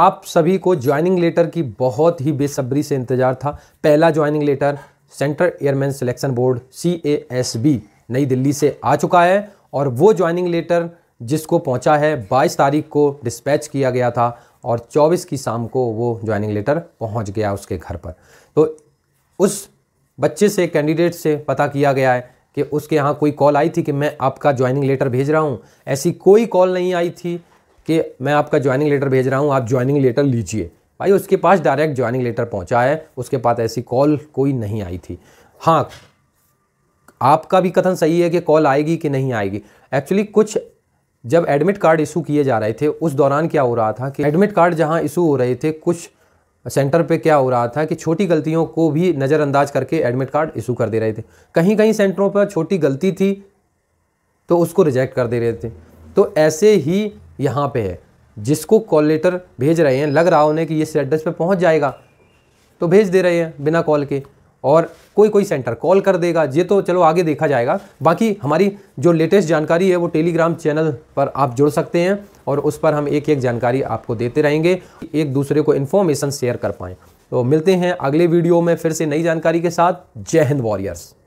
आप सभी को ज्वाइनिंग लेटर की बहुत ही बेसब्री से इंतज़ार था पहला joining letter Central Airmen Selection Board C A S B नई दिल्ली से आ चुका है और वो ज्वाइनिंग लेटर जिसको पहुंचा है 22 तारीख को डिस्पैच किया गया था और 24 की शाम को वो ज्वाइनिंग लेटर पहुंच गया उसके घर पर तो उस बच्चे से कैंडिडेट से पता किया गया है कि उसके यहाँ कोई कॉल आई थी कि मैं आपका ज्वाइनिंग लेटर भेज रहा हूँ ऐसी कोई कॉल नहीं आई थी कि मैं आपका ज्वाइनिंग लेटर भेज रहा हूँ आप ज्वाइनिंग लेटर लीजिए भाई उसके पास डायरेक्ट ज्वाइनिंग लेटर पहुँचा है उसके पास ऐसी कॉल कोई नहीं आई थी हाँ आपका भी कथन सही है कि कॉल आएगी कि नहीं आएगी एक्चुअली कुछ जब एडमिट कार्ड इशू किए जा रहे थे उस दौरान क्या हो रहा था कि एडमिट कार्ड जहाँ इशू हो रहे थे कुछ सेंटर पे क्या हो रहा था कि छोटी गलतियों को भी नज़रअंदाज करके एडमिट कार्ड इशू कर दे रहे थे कहीं कहीं सेंटरों पर छोटी गलती थी तो उसको रिजेक्ट कर दे रहे थे तो ऐसे ही यहाँ पे है जिसको कॉल लेटर भेज रहे हैं लग रहा उन्हें कि ये एड्रेस पे पहुँच जाएगा तो भेज दे रहे हैं बिना कॉल के और कोई कोई सेंटर कॉल कर देगा ये तो चलो आगे देखा जाएगा बाकी हमारी जो लेटेस्ट जानकारी है वो टेलीग्राम चैनल पर आप जुड़ सकते हैं और उस पर हम एक एक जानकारी आपको देते रहेंगे एक दूसरे को इन्फॉर्मेशन शेयर कर पाएँ तो मिलते हैं अगले वीडियो में फिर से नई जानकारी के साथ जय हिंद वॉरियर्स